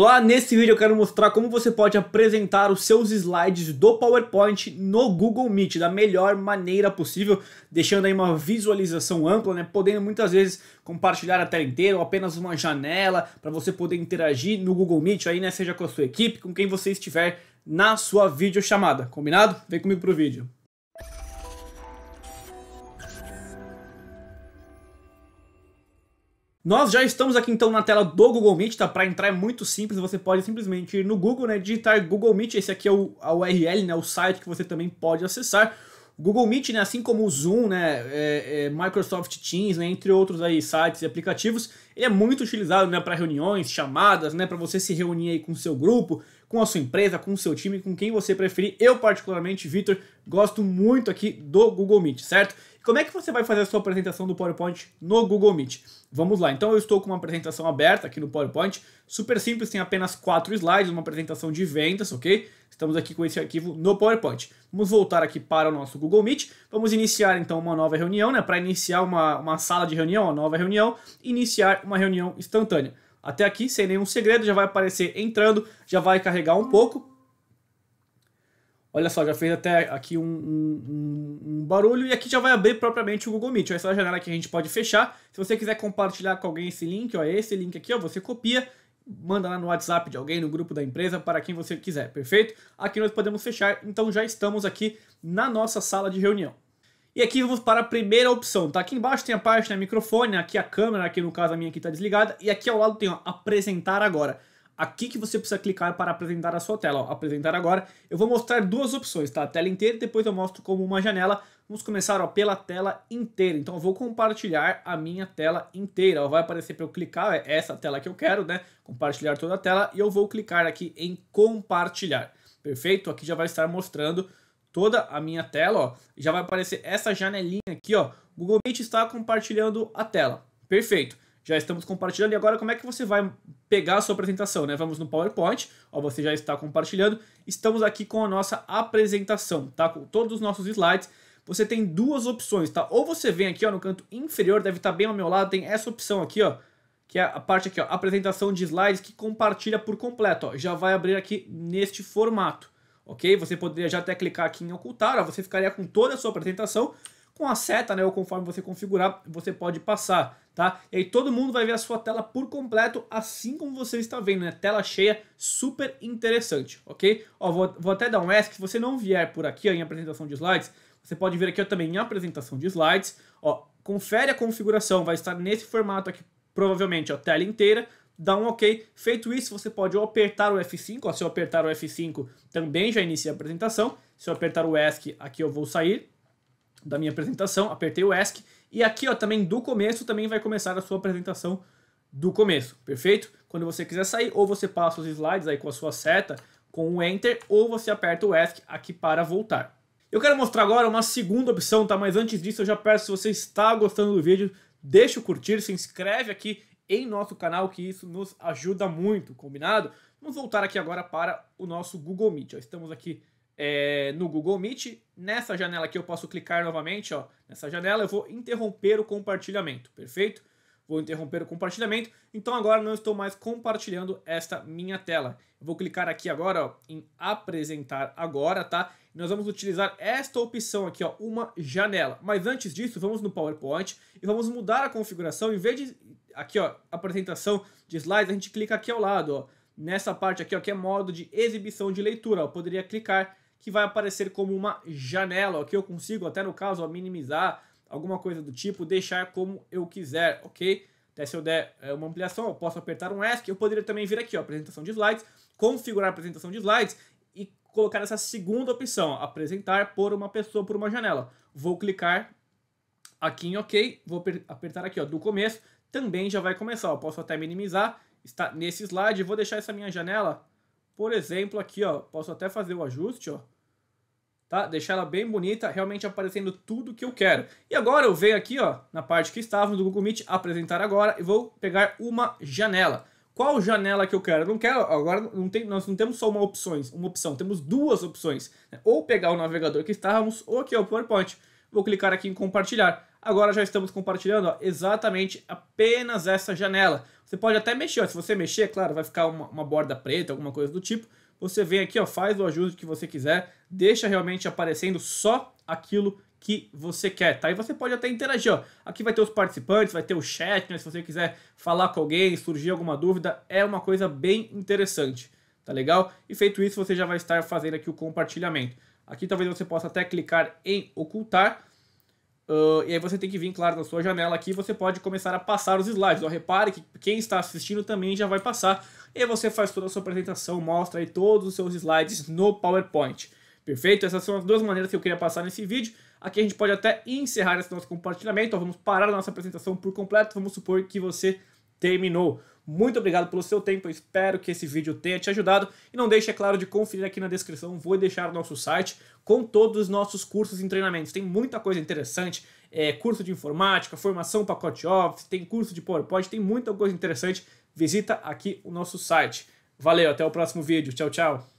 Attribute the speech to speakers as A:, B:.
A: Olá, nesse vídeo eu quero mostrar como você pode apresentar os seus slides do PowerPoint no Google Meet da melhor maneira possível, deixando aí uma visualização ampla, né? podendo muitas vezes compartilhar a tela inteira ou apenas uma janela para você poder interagir no Google Meet, aí, né? seja com a sua equipe, com quem você estiver na sua videochamada, combinado? Vem comigo pro vídeo. Nós já estamos aqui então na tela do Google Meet, tá? Para entrar é muito simples, você pode simplesmente ir no Google, né, digitar Google Meet, esse aqui é o, a URL, né, o site que você também pode acessar. Google Meet, né, assim como o Zoom, né, é, é, Microsoft Teams, né, entre outros aí sites e aplicativos, ele é muito utilizado né, para reuniões, chamadas, né, para você se reunir aí com o seu grupo, com a sua empresa, com o seu time, com quem você preferir. Eu, particularmente, Vitor, gosto muito aqui do Google Meet, certo? Como é que você vai fazer a sua apresentação do PowerPoint no Google Meet? Vamos lá, então eu estou com uma apresentação aberta aqui no PowerPoint, super simples, tem apenas quatro slides, uma apresentação de vendas, ok? Estamos aqui com esse arquivo no PowerPoint. Vamos voltar aqui para o nosso Google Meet, vamos iniciar então uma nova reunião, né? Para iniciar uma, uma sala de reunião, uma nova reunião, iniciar uma reunião instantânea. Até aqui, sem nenhum segredo, já vai aparecer entrando, já vai carregar um pouco. Olha só, já fez até aqui um, um, um barulho. E aqui já vai abrir propriamente o Google Meet. Essa é a janela que a gente pode fechar. Se você quiser compartilhar com alguém esse link, ó, esse link aqui, ó, você copia, manda lá no WhatsApp de alguém, no grupo da empresa, para quem você quiser, perfeito? Aqui nós podemos fechar, então já estamos aqui na nossa sala de reunião. E aqui vamos para a primeira opção, tá? Aqui embaixo tem a parte, né, microfone, aqui a câmera, aqui no caso a minha aqui está desligada, e aqui ao lado tem, ó, apresentar agora aqui que você precisa clicar para apresentar a sua tela. Ó, apresentar agora. Eu vou mostrar duas opções, tá? A tela inteira e depois eu mostro como uma janela. Vamos começar ó, pela tela inteira. Então eu vou compartilhar a minha tela inteira. Ó, vai aparecer para eu clicar, é essa tela que eu quero, né? Compartilhar toda a tela. E eu vou clicar aqui em compartilhar. Perfeito? Aqui já vai estar mostrando toda a minha tela, ó. Já vai aparecer essa janelinha aqui, ó. Google Meet está compartilhando a tela. Perfeito já estamos compartilhando. E agora, como é que você vai pegar a sua apresentação? Né? Vamos no PowerPoint, ó, você já está compartilhando. Estamos aqui com a nossa apresentação, tá? com todos os nossos slides. Você tem duas opções, tá? Ou você vem aqui ó, no canto inferior, deve estar bem ao meu lado, tem essa opção aqui, ó, que é a parte aqui, ó, apresentação de slides que compartilha por completo. Ó, já vai abrir aqui neste formato, ok? Você poderia já até clicar aqui em ocultar, ó, você ficaria com toda a sua apresentação com a seta, né, ou conforme você configurar, você pode passar tá? E aí todo mundo vai ver a sua tela por completo, assim como você está vendo, né? Tela cheia, super interessante, ok? Ó, vou, vou até dar um ESC, se você não vier por aqui ó, em apresentação de slides, você pode vir aqui ó, também em apresentação de slides, ó, confere a configuração, vai estar nesse formato aqui, provavelmente, ó, tela inteira, dá um OK. Feito isso, você pode apertar o F5, ó, se eu apertar o F5 também já inicia a apresentação, se eu apertar o ESC, aqui eu vou sair da minha apresentação, apertei o ESC, e aqui, ó, também do começo, também vai começar a sua apresentação do começo, perfeito? Quando você quiser sair, ou você passa os slides aí com a sua seta, com o Enter, ou você aperta o ESC aqui para voltar. Eu quero mostrar agora uma segunda opção, tá? Mas antes disso, eu já peço, se você está gostando do vídeo, deixa o curtir, se inscreve aqui em nosso canal, que isso nos ajuda muito, combinado? Vamos voltar aqui agora para o nosso Google Meet. Ó. Estamos aqui é, no Google Meet. Nessa janela aqui eu posso clicar novamente, ó. Nessa janela eu vou interromper o compartilhamento, perfeito? Vou interromper o compartilhamento. Então agora não estou mais compartilhando esta minha tela. vou clicar aqui agora ó, em apresentar agora, tá? nós vamos utilizar esta opção aqui, ó, uma janela. Mas antes disso, vamos no PowerPoint e vamos mudar a configuração. Em vez de aqui, ó, apresentação de slides, a gente clica aqui ao lado, ó, nessa parte aqui, ó, que é modo de exibição de leitura. Eu poderia clicar que vai aparecer como uma janela, que eu consigo até no caso minimizar alguma coisa do tipo, deixar como eu quiser, ok? Até se eu der eh, uma ampliação, eu posso apertar um ESC, eu poderia também vir aqui, ó, apresentação de slides, configurar a apresentação de slides e colocar essa segunda opção, apresentar por uma pessoa por uma janela. Vou clicar aqui em OK, vou apertar aqui ó, do começo, também já vai começar, eu posso até minimizar, está nesse slide, vou deixar essa minha janela por exemplo, aqui, ó, posso até fazer o ajuste, ó. Tá? Deixar ela bem bonita, realmente aparecendo tudo que eu quero. E agora eu venho aqui, ó, na parte que estava do Google Meet, apresentar agora, e vou pegar uma janela. Qual janela que eu quero? Eu não quero, agora não tem, nós não temos só uma opções, uma opção, temos duas opções. Né? Ou pegar o navegador que estávamos, ou aqui ó, o PowerPoint. Vou clicar aqui em compartilhar. Agora já estamos compartilhando ó, exatamente apenas essa janela. Você pode até mexer, ó, se você mexer, claro, vai ficar uma, uma borda preta, alguma coisa do tipo. Você vem aqui, ó, faz o ajuste que você quiser, deixa realmente aparecendo só aquilo que você quer, tá? E você pode até interagir, ó. Aqui vai ter os participantes, vai ter o chat, né? Se você quiser falar com alguém, surgir alguma dúvida, é uma coisa bem interessante, tá legal? E feito isso, você já vai estar fazendo aqui o compartilhamento. Aqui talvez você possa até clicar em ocultar, Uh, e aí você tem que vir, claro, na sua janela aqui, você pode começar a passar os slides. Ó, repare que quem está assistindo também já vai passar. E aí você faz toda a sua apresentação, mostra aí todos os seus slides no PowerPoint. Perfeito? Essas são as duas maneiras que eu queria passar nesse vídeo. Aqui a gente pode até encerrar esse nosso compartilhamento. Ó, vamos parar a nossa apresentação por completo. Vamos supor que você terminou. Muito obrigado pelo seu tempo, eu espero que esse vídeo tenha te ajudado. E não deixe, é claro, de conferir aqui na descrição, vou deixar o nosso site com todos os nossos cursos e treinamentos. Tem muita coisa interessante, é, curso de informática, formação pacote Office, tem curso de PowerPoint, tem muita coisa interessante. Visita aqui o nosso site. Valeu, até o próximo vídeo. Tchau, tchau.